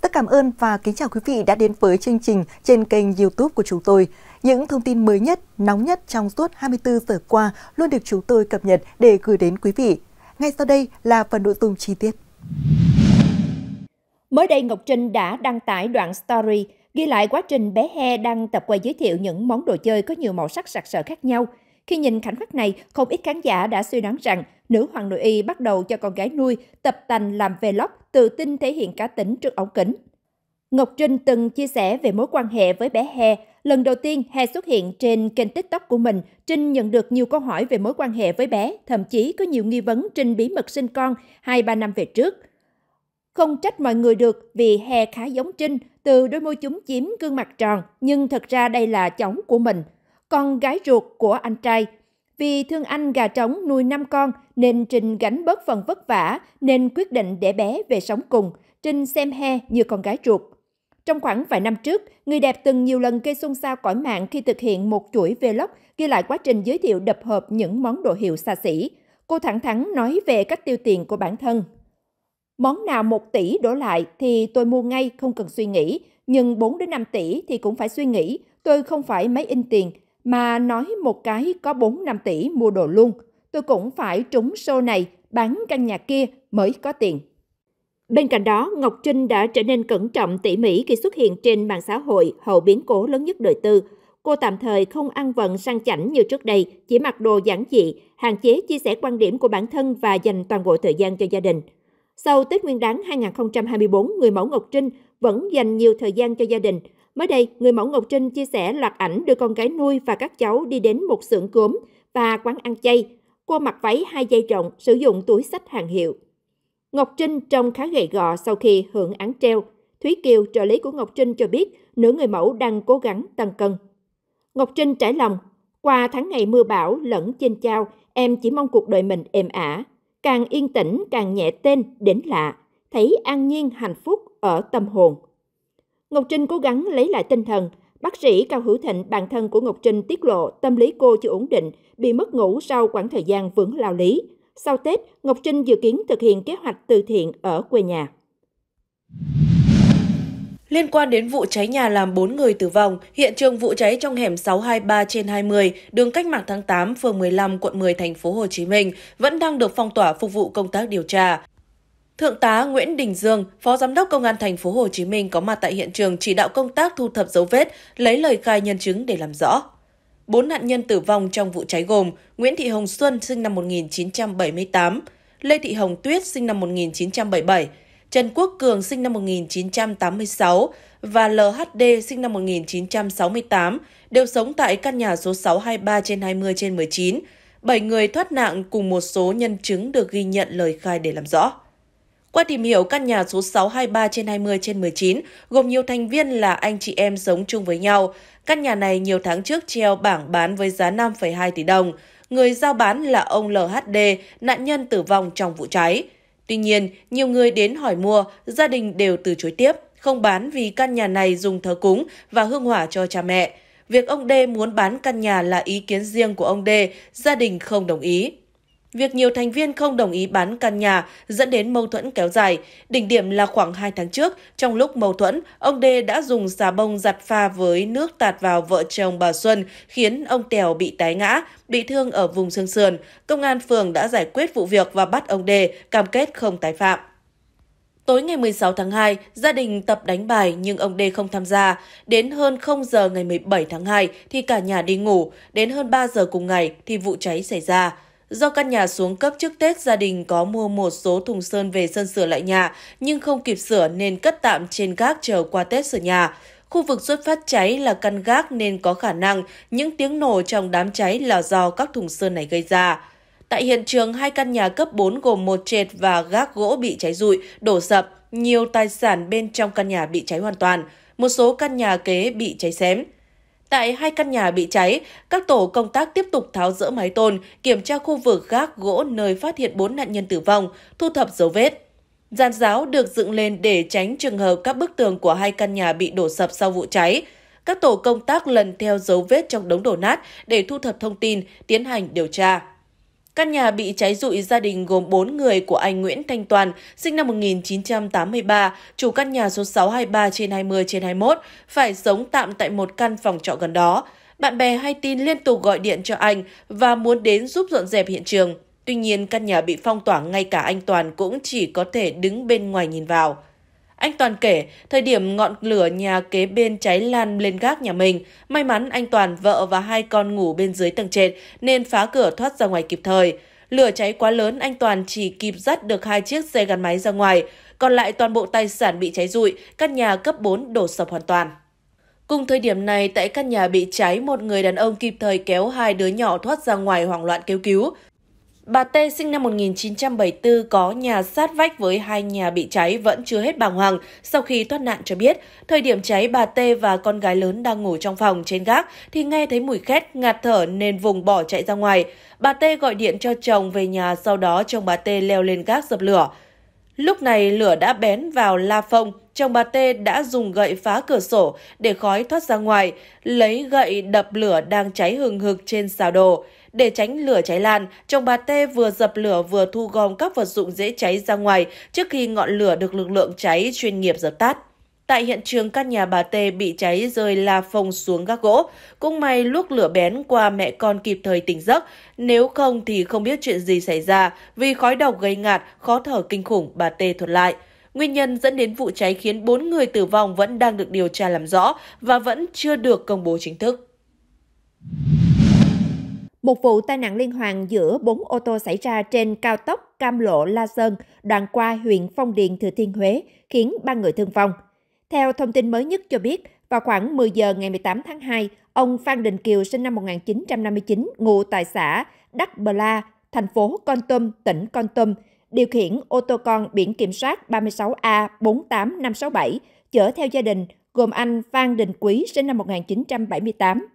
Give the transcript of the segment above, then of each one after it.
tất cảm ơn và kính chào quý vị đã đến với chương trình trên kênh YouTube của chúng tôi. Những thông tin mới nhất, nóng nhất trong suốt 24 giờ qua luôn được chúng tôi cập nhật để gửi đến quý vị. Ngay sau đây là phần nội dung chi tiết. Mới đây, Ngọc Trinh đã đăng tải đoạn story ghi lại quá trình bé He đang tập quay giới thiệu những món đồ chơi có nhiều màu sắc sặc sỡ khác nhau. Khi nhìn khoảnh khắc này, không ít khán giả đã suy đoán rằng nữ hoàng nội y bắt đầu cho con gái nuôi tập tành làm vlog tự tin thể hiện cá tính trước ống kính. Ngọc Trinh từng chia sẻ về mối quan hệ với bé He. Lần đầu tiên, He xuất hiện trên kênh TikTok của mình. Trinh nhận được nhiều câu hỏi về mối quan hệ với bé, thậm chí có nhiều nghi vấn Trinh bí mật sinh con 2-3 năm về trước. Không trách mọi người được vì He khá giống Trinh, từ đôi môi chúng chiếm gương mặt tròn, nhưng thật ra đây là cháu của mình. Con gái ruột của anh trai, vì thương anh gà trống nuôi 5 con nên Trinh gánh bớt phần vất vả nên quyết định để bé về sống cùng. Trinh xem he như con gái ruột. Trong khoảng vài năm trước, người đẹp từng nhiều lần gây xôn xao cõi mạng khi thực hiện một chuỗi vlog ghi lại quá trình giới thiệu đập hộp những món đồ hiệu xa xỉ. Cô thẳng thắn nói về cách tiêu tiền của bản thân. Món nào 1 tỷ đổ lại thì tôi mua ngay không cần suy nghĩ, nhưng 4 đến 5 tỷ thì cũng phải suy nghĩ, tôi không phải máy in tiền, mà nói một cái có 4-5 tỷ mua đồ luôn. Tôi cũng phải trúng show này, bán căn nhà kia mới có tiền. Bên cạnh đó, Ngọc Trinh đã trở nên cẩn trọng tỉ mỉ khi xuất hiện trên mạng xã hội hậu biến cố lớn nhất đời tư. Cô tạm thời không ăn vận sang chảnh như trước đây, chỉ mặc đồ giản dị, hạn chế chia sẻ quan điểm của bản thân và dành toàn bộ thời gian cho gia đình. Sau Tết Nguyên đán 2024, người mẫu Ngọc Trinh vẫn dành nhiều thời gian cho gia đình, Mới đây, người mẫu Ngọc Trinh chia sẻ loạt ảnh đưa con gái nuôi và các cháu đi đến một xưởng cốm và quán ăn chay. Cô mặc váy hai dây rộng, sử dụng túi sách hàng hiệu. Ngọc Trinh trông khá gầy gò sau khi hưởng án treo. Thúy Kiều, trợ lý của Ngọc Trinh cho biết nữ người mẫu đang cố gắng tăng cân. Ngọc Trinh trải lòng, qua tháng ngày mưa bão lẫn trên trao, em chỉ mong cuộc đời mình êm ả. Càng yên tĩnh, càng nhẹ tên, đến lạ. Thấy an nhiên hạnh phúc ở tâm hồn. Ngọc Trinh cố gắng lấy lại tinh thần. Bác sĩ Cao Hữu Thịnh, bạn thân của Ngọc Trinh tiết lộ tâm lý cô chưa ổn định, bị mất ngủ sau khoảng thời gian vướng lao lý. Sau Tết, Ngọc Trinh dự kiến thực hiện kế hoạch từ thiện ở quê nhà. Liên quan đến vụ cháy nhà làm 4 người tử vong, hiện trường vụ cháy trong hẻm 623 trên 20, đường Cách Mạng tháng 8, phường 15, quận 10, thành phố Hồ Chí Minh vẫn đang được phong tỏa phục vụ công tác điều tra. Thượng tá Nguyễn Đình Dương, Phó Giám đốc Công an thành phố Hồ Chí Minh có mặt tại hiện trường chỉ đạo công tác thu thập dấu vết, lấy lời khai nhân chứng để làm rõ. Bốn nạn nhân tử vong trong vụ cháy gồm Nguyễn Thị Hồng Xuân sinh năm 1978, Lê Thị Hồng Tuyết sinh năm 1977, Trần Quốc Cường sinh năm 1986 và LHD sinh năm 1968 đều sống tại căn nhà số 623 trên 20 trên 19. Bảy người thoát nạn cùng một số nhân chứng được ghi nhận lời khai để làm rõ. Qua tìm hiểu, căn nhà số 623 trên 20 trên 19 gồm nhiều thành viên là anh chị em sống chung với nhau. Căn nhà này nhiều tháng trước treo bảng bán với giá 5,2 tỷ đồng. Người giao bán là ông LHD, nạn nhân tử vong trong vụ cháy. Tuy nhiên, nhiều người đến hỏi mua, gia đình đều từ chối tiếp, không bán vì căn nhà này dùng thờ cúng và hương hỏa cho cha mẹ. Việc ông D muốn bán căn nhà là ý kiến riêng của ông D, gia đình không đồng ý. Việc nhiều thành viên không đồng ý bán căn nhà dẫn đến mâu thuẫn kéo dài. Đỉnh điểm là khoảng 2 tháng trước, trong lúc mâu thuẫn, ông Đê đã dùng xà bông giặt pha với nước tạt vào vợ chồng bà Xuân, khiến ông Tèo bị tái ngã, bị thương ở vùng xương sườn. Công an phường đã giải quyết vụ việc và bắt ông Đê, cam kết không tái phạm. Tối ngày 16 tháng 2, gia đình tập đánh bài nhưng ông đê không tham gia. Đến hơn 0 giờ ngày 17 tháng 2 thì cả nhà đi ngủ, đến hơn 3 giờ cùng ngày thì vụ cháy xảy ra. Do căn nhà xuống cấp trước Tết, gia đình có mua một số thùng sơn về sân sửa lại nhà, nhưng không kịp sửa nên cất tạm trên gác chờ qua Tết sửa nhà. Khu vực xuất phát cháy là căn gác nên có khả năng những tiếng nổ trong đám cháy là do các thùng sơn này gây ra. Tại hiện trường, hai căn nhà cấp 4 gồm một trệt và gác gỗ bị cháy rụi, đổ sập, nhiều tài sản bên trong căn nhà bị cháy hoàn toàn, một số căn nhà kế bị cháy xém. Tại hai căn nhà bị cháy, các tổ công tác tiếp tục tháo rỡ mái tôn, kiểm tra khu vực gác gỗ nơi phát hiện 4 nạn nhân tử vong, thu thập dấu vết. Giàn giáo được dựng lên để tránh trường hợp các bức tường của hai căn nhà bị đổ sập sau vụ cháy. Các tổ công tác lần theo dấu vết trong đống đổ nát để thu thập thông tin, tiến hành điều tra. Căn nhà bị cháy rụi gia đình gồm 4 người của anh Nguyễn Thanh Toàn, sinh năm 1983, chủ căn nhà số 623 trên 20 trên 21, phải sống tạm tại một căn phòng trọ gần đó. Bạn bè hay tin liên tục gọi điện cho anh và muốn đến giúp dọn dẹp hiện trường. Tuy nhiên, căn nhà bị phong tỏa ngay cả anh Toàn cũng chỉ có thể đứng bên ngoài nhìn vào. Anh Toàn kể, thời điểm ngọn lửa nhà kế bên cháy lan lên gác nhà mình, may mắn anh Toàn vợ và hai con ngủ bên dưới tầng trệt nên phá cửa thoát ra ngoài kịp thời. Lửa cháy quá lớn, anh Toàn chỉ kịp dắt được hai chiếc xe gắn máy ra ngoài, còn lại toàn bộ tài sản bị cháy rụi, căn nhà cấp 4 đổ sập hoàn toàn. Cùng thời điểm này, tại căn nhà bị cháy, một người đàn ông kịp thời kéo hai đứa nhỏ thoát ra ngoài hoảng loạn kêu cứu. Bà T sinh năm 1974 có nhà sát vách với hai nhà bị cháy vẫn chưa hết bàng hoàng sau khi thoát nạn cho biết. Thời điểm cháy bà T và con gái lớn đang ngủ trong phòng trên gác thì nghe thấy mùi khét ngạt thở nên vùng bỏ chạy ra ngoài. Bà T gọi điện cho chồng về nhà sau đó chồng bà T leo lên gác dập lửa. Lúc này lửa đã bén vào la phông, chồng bà Tê đã dùng gậy phá cửa sổ để khói thoát ra ngoài, lấy gậy đập lửa đang cháy hừng hực trên xào đồ. Để tránh lửa cháy lan, chồng bà Tê vừa dập lửa vừa thu gom các vật dụng dễ cháy ra ngoài trước khi ngọn lửa được lực lượng cháy chuyên nghiệp dập tắt. Tại hiện trường căn nhà bà T bị cháy rơi la phông xuống gác gỗ. Cũng may luốc lửa bén qua mẹ con kịp thời tỉnh giấc, nếu không thì không biết chuyện gì xảy ra vì khói độc gây ngạt, khó thở kinh khủng, bà T thuật lại. Nguyên nhân dẫn đến vụ cháy khiến 4 người tử vong vẫn đang được điều tra làm rõ và vẫn chưa được công bố chính thức. Một vụ tai nạn liên hoàn giữa 4 ô tô xảy ra trên cao tốc Cam Lộ La Sơn, đoạn qua huyện Phong Điền, Thừa Thiên Huế, khiến 3 người thương vong. Theo thông tin mới nhất cho biết, vào khoảng 10 giờ ngày 18 tháng 2, ông Phan Đình Kiều sinh năm 1959, ngụ tại xã Đắc Bờ La, thành phố Con Tum, tỉnh Con Tum, điều khiển ô tô con biển kiểm soát 36A48567 chở theo gia đình gồm anh Phan Đình Quý sinh năm 1978.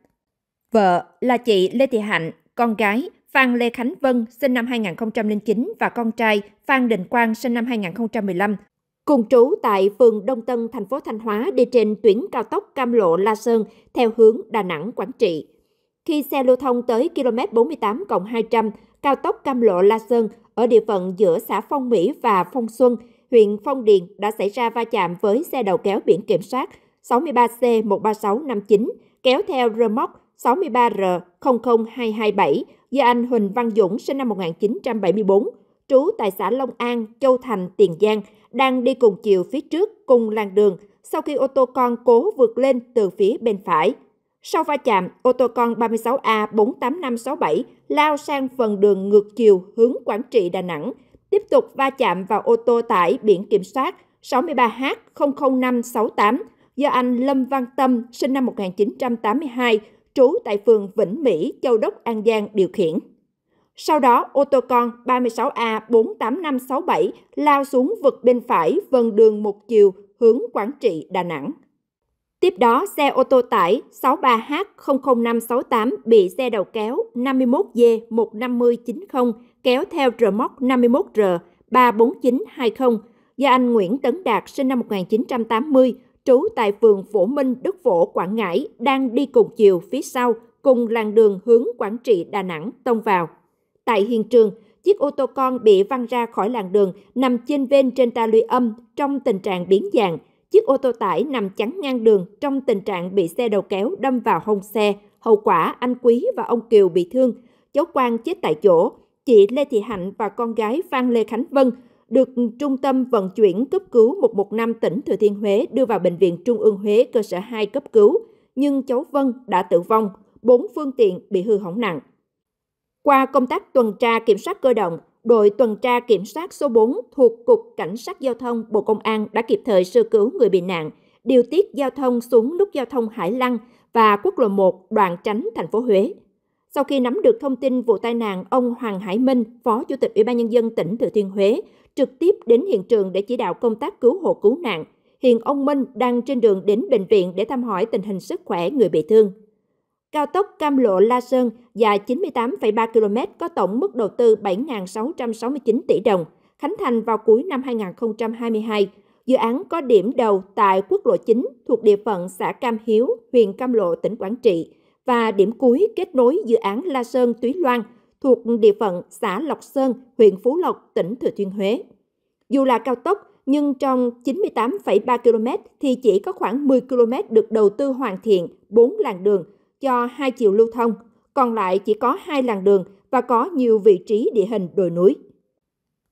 Vợ là chị Lê Thị Hạnh, con gái Phan Lê Khánh Vân sinh năm 2009 và con trai Phan Đình Quang sinh năm 2015 cùng trú tại phường Đông Tân, thành phố Thanh Hóa đi trên tuyến cao tốc Cam Lộ La Sơn theo hướng Đà Nẵng Quảng Trị. Khi xe lưu thông tới km 48 200 cao tốc Cam Lộ La Sơn ở địa phận giữa xã Phong Mỹ và Phong Xuân, huyện Phong Điền đã xảy ra va chạm với xe đầu kéo biển kiểm soát 63C13659 kéo theo rơ móc 63R00227 do anh Huỳnh Văn Dũng sinh năm 1974 trú tại xã Long An, Châu Thành, Tiền Giang, đang đi cùng chiều phía trước cùng làn đường sau khi ô tô con cố vượt lên từ phía bên phải. Sau va chạm, ô tô con 36A48567 lao sang phần đường ngược chiều hướng Quảng Trị Đà Nẵng, tiếp tục va chạm vào ô tô tải biển kiểm soát 63H00568 do anh Lâm Văn Tâm, sinh năm 1982, trú tại phường Vĩnh Mỹ, Châu Đốc, An Giang điều khiển. Sau đó, ô tô con 36A48567 lao xuống vực bên phải vần đường một chiều hướng Quảng Trị, Đà Nẵng. Tiếp đó, xe ô tô tải 63H00568 bị xe đầu kéo 51D15090 kéo theo rơ móc 51R 34920 do anh Nguyễn Tấn Đạt sinh năm 1980, trú tại phường Phổ Minh, Đức Phổ, Quảng Ngãi, đang đi cùng chiều phía sau, cùng làng đường hướng Quảng Trị, Đà Nẵng tông vào. Tại hiện trường, chiếc ô tô con bị văng ra khỏi làn đường, nằm trên ven trên ta luy âm trong tình trạng biến dạng. Chiếc ô tô tải nằm chắn ngang đường trong tình trạng bị xe đầu kéo đâm vào hông xe. Hậu quả, anh Quý và ông Kiều bị thương. Cháu Quang chết tại chỗ. Chị Lê Thị Hạnh và con gái Phan Lê Khánh Vân được Trung tâm Vận chuyển Cấp cứu 115 tỉnh Thừa Thiên Huế đưa vào Bệnh viện Trung ương Huế cơ sở 2 cấp cứu, nhưng cháu Vân đã tử vong, Bốn phương tiện bị hư hỏng nặng. Qua công tác tuần tra kiểm soát cơ động, đội tuần tra kiểm soát số 4 thuộc Cục Cảnh sát Giao thông Bộ Công an đã kịp thời sơ cứu người bị nạn, điều tiết giao thông xuống nút giao thông Hải Lăng và quốc lộ 1 đoạn tránh thành phố Huế. Sau khi nắm được thông tin vụ tai nạn, ông Hoàng Hải Minh, Phó Chủ tịch Ủy ban Nhân dân tỉnh Thừa Thiên Huế, trực tiếp đến hiện trường để chỉ đạo công tác cứu hộ cứu nạn. Hiện ông Minh đang trên đường đến bệnh viện để thăm hỏi tình hình sức khỏe người bị thương. Cao tốc Cam Lộ La Sơn dài 98,3 km có tổng mức đầu tư 7.669 tỷ đồng, khánh thành vào cuối năm 2022. Dự án có điểm đầu tại quốc lộ 9 thuộc địa phận xã Cam Hiếu, huyện Cam Lộ, tỉnh Quảng Trị và điểm cuối kết nối dự án La Sơn Túy Loan thuộc địa phận xã Lộc Sơn, huyện Phú Lộc, tỉnh Thừa Thiên Huế. Dù là cao tốc, nhưng trong 98,3 km thì chỉ có khoảng 10 km được đầu tư hoàn thiện, 4 làn đường – cho hai chiều lưu thông, còn lại chỉ có hai làn đường và có nhiều vị trí địa hình đồi núi.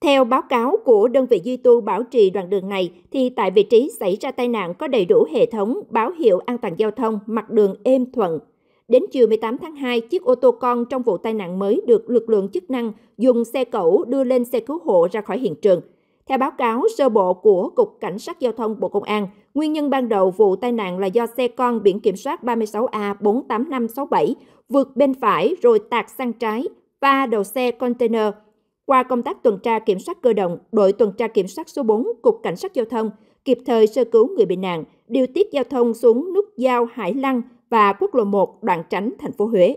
Theo báo cáo của đơn vị duy tu bảo trì đoạn đường này, thì tại vị trí xảy ra tai nạn có đầy đủ hệ thống báo hiệu an toàn giao thông mặt đường êm thuận. Đến chiều 18 tháng 2, chiếc ô tô con trong vụ tai nạn mới được lực lượng chức năng dùng xe cẩu đưa lên xe cứu hộ ra khỏi hiện trường – theo báo cáo sơ bộ của Cục Cảnh sát Giao thông Bộ Công an, nguyên nhân ban đầu vụ tai nạn là do xe con biển kiểm soát 36A48567 vượt bên phải rồi tạt sang trái, va đầu xe container. Qua công tác tuần tra kiểm soát cơ động, đội tuần tra kiểm soát số 4, Cục Cảnh sát Giao thông kịp thời sơ cứu người bị nạn, điều tiết giao thông xuống nút giao Hải Lăng và quốc lộ 1 đoạn tránh thành phố Huế.